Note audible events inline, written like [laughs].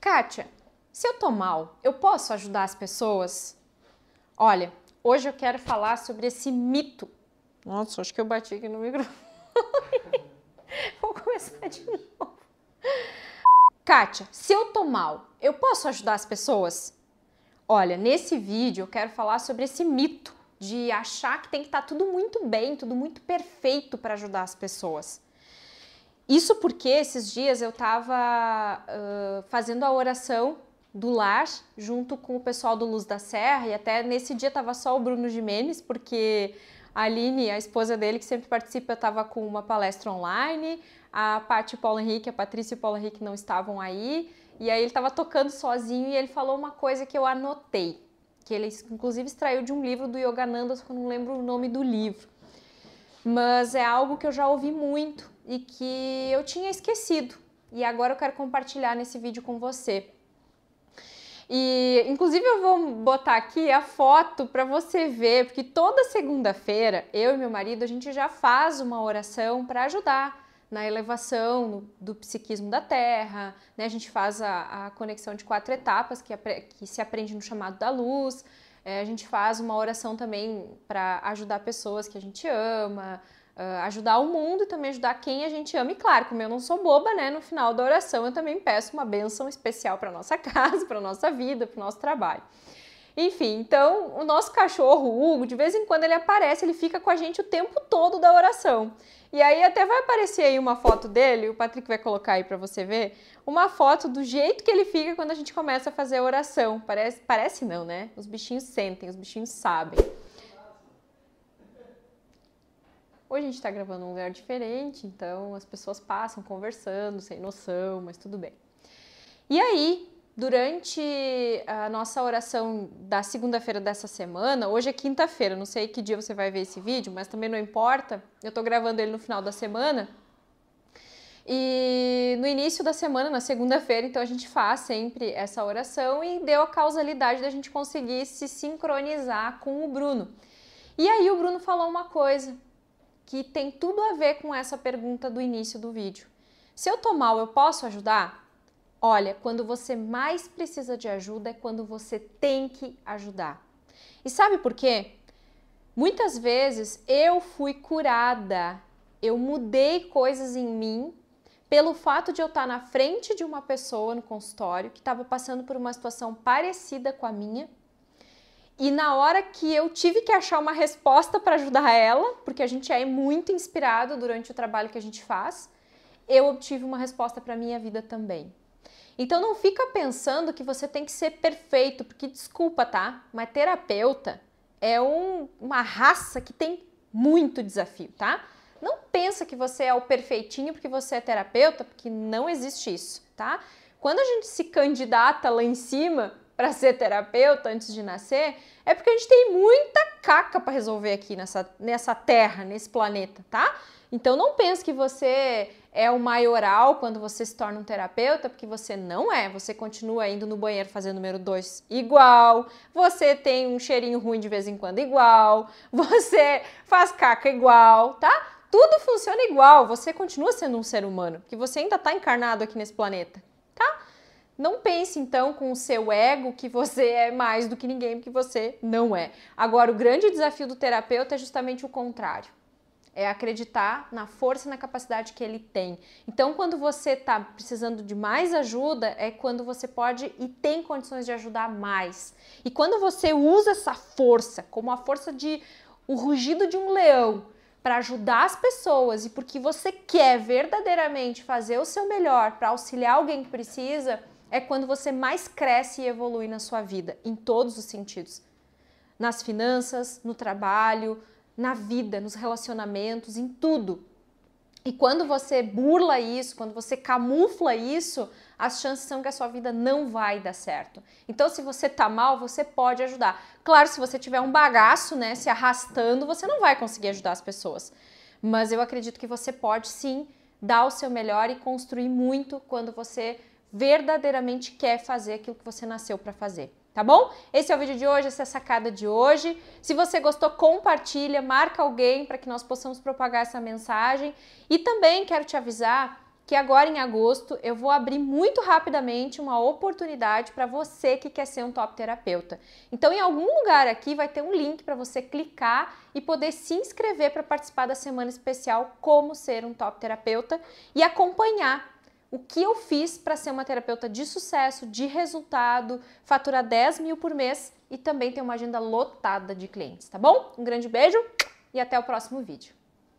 Kátia, se eu tô mal, eu posso ajudar as pessoas? Olha, hoje eu quero falar sobre esse mito. Nossa, acho que eu bati aqui no microfone. [laughs] Vou começar de novo. Kátia, se eu tô mal, eu posso ajudar as pessoas? Olha, nesse vídeo eu quero falar sobre esse mito de achar que tem que estar tá tudo muito bem, tudo muito perfeito para ajudar as pessoas. Isso porque esses dias eu estava uh, fazendo a oração do lar junto com o pessoal do Luz da Serra e até nesse dia estava só o Bruno Jimenez, porque a Aline, a esposa dele que sempre participa, estava com uma palestra online, a Paty e Paulo Henrique, a Patrícia e o Paulo Henrique não estavam aí, e aí ele estava tocando sozinho e ele falou uma coisa que eu anotei, que ele inclusive extraiu de um livro do Yogananda, só que eu não lembro o nome do livro. Mas é algo que eu já ouvi muito e que eu tinha esquecido. E agora eu quero compartilhar nesse vídeo com você. E inclusive eu vou botar aqui a foto para você ver, porque toda segunda-feira eu e meu marido a gente já faz uma oração para ajudar na elevação do psiquismo da Terra, né? A gente faz a, a conexão de quatro etapas que, que, se aprende no chamado da luz. É, a gente faz uma oração também para ajudar pessoas que a gente ama, Uh, ajudar o mundo e também ajudar quem a gente ama. E claro, como eu não sou boba, né, no final da oração eu também peço uma benção especial para nossa [laughs] casa, para nossa vida, para o nosso trabalho. Enfim, então o nosso cachorro, o Hugo, de vez em quando ele aparece, ele fica com a gente o tempo todo da oração. E aí até vai aparecer aí uma foto dele, o Patrick vai colocar aí para você ver, uma foto do jeito que ele fica quando a gente começa a fazer a oração. Parece, parece não, né? Os bichinhos sentem, os bichinhos sabem. Hoje a gente está gravando um lugar diferente, então as pessoas passam conversando, sem noção, mas tudo bem. E aí, durante a nossa oração da segunda-feira dessa semana, hoje é quinta-feira, não sei que dia você vai ver esse vídeo, mas também não importa, eu estou gravando ele no final da semana. E no início da semana, na segunda-feira, então a gente faz sempre essa oração e deu a causalidade da gente conseguir se sincronizar com o Bruno. E aí o Bruno falou uma coisa que tem tudo a ver com essa pergunta do início do vídeo. Se eu tô mal, eu posso ajudar? Olha, quando você mais precisa de ajuda é quando você tem que ajudar. E sabe por quê? Muitas vezes eu fui curada, eu mudei coisas em mim pelo fato de eu estar na frente de uma pessoa no consultório que estava passando por uma situação parecida com a minha e na hora que eu tive que achar uma resposta para ajudar ela, porque a gente é muito inspirado durante o trabalho que a gente faz, eu obtive uma resposta para minha vida também. Então não fica pensando que você tem que ser perfeito, porque desculpa, tá? Mas terapeuta é um, uma raça que tem muito desafio, tá? Não pensa que você é o perfeitinho porque você é terapeuta, porque não existe isso, tá? Quando a gente se candidata lá em cima, para ser terapeuta antes de nascer, é porque a gente tem muita caca para resolver aqui nessa, nessa terra, nesse planeta, tá? Então não pense que você é o maioral quando você se torna um terapeuta, porque você não é. Você continua indo no banheiro fazer número 2 igual, você tem um cheirinho ruim de vez em quando igual, [laughs] você faz caca igual, tá? Tudo funciona igual, você continua sendo um ser humano, que você ainda está encarnado aqui nesse planeta. Não pense então com o seu ego que você é mais do que ninguém, que você não é. Agora, o grande desafio do terapeuta é justamente o contrário. É acreditar na força e na capacidade que ele tem. Então, quando você está precisando de mais ajuda, é quando você pode e tem condições de ajudar mais. E quando você usa essa força como a força de o rugido de um leão para ajudar as pessoas e porque você quer verdadeiramente fazer o seu melhor para auxiliar alguém que precisa, é quando você mais cresce e evolui na sua vida, em todos os sentidos. Nas finanças, no trabalho, na vida, nos relacionamentos, em tudo. E quando você burla isso, quando você camufla isso, as chances são que a sua vida não vai dar certo. Então, se você tá mal, você pode ajudar. Claro, se você tiver um bagaço, né, se arrastando, você não vai conseguir ajudar as pessoas. Mas eu acredito que você pode sim dar o seu melhor e construir muito quando você verdadeiramente quer fazer aquilo que você nasceu para fazer. Tá bom? Esse é o vídeo de hoje, essa é a sacada de hoje. Se você gostou, compartilha, marca alguém para que nós possamos propagar essa mensagem. E também quero te avisar que agora em agosto eu vou abrir muito rapidamente uma oportunidade para você que quer ser um top terapeuta. Então, em algum lugar aqui vai ter um link para você clicar e poder se inscrever para participar da semana especial Como Ser um Top Terapeuta e acompanhar o que eu fiz para ser uma terapeuta de sucesso, de resultado, faturar 10 mil por mês e também ter uma agenda lotada de clientes, tá bom? Um grande beijo e até o próximo vídeo.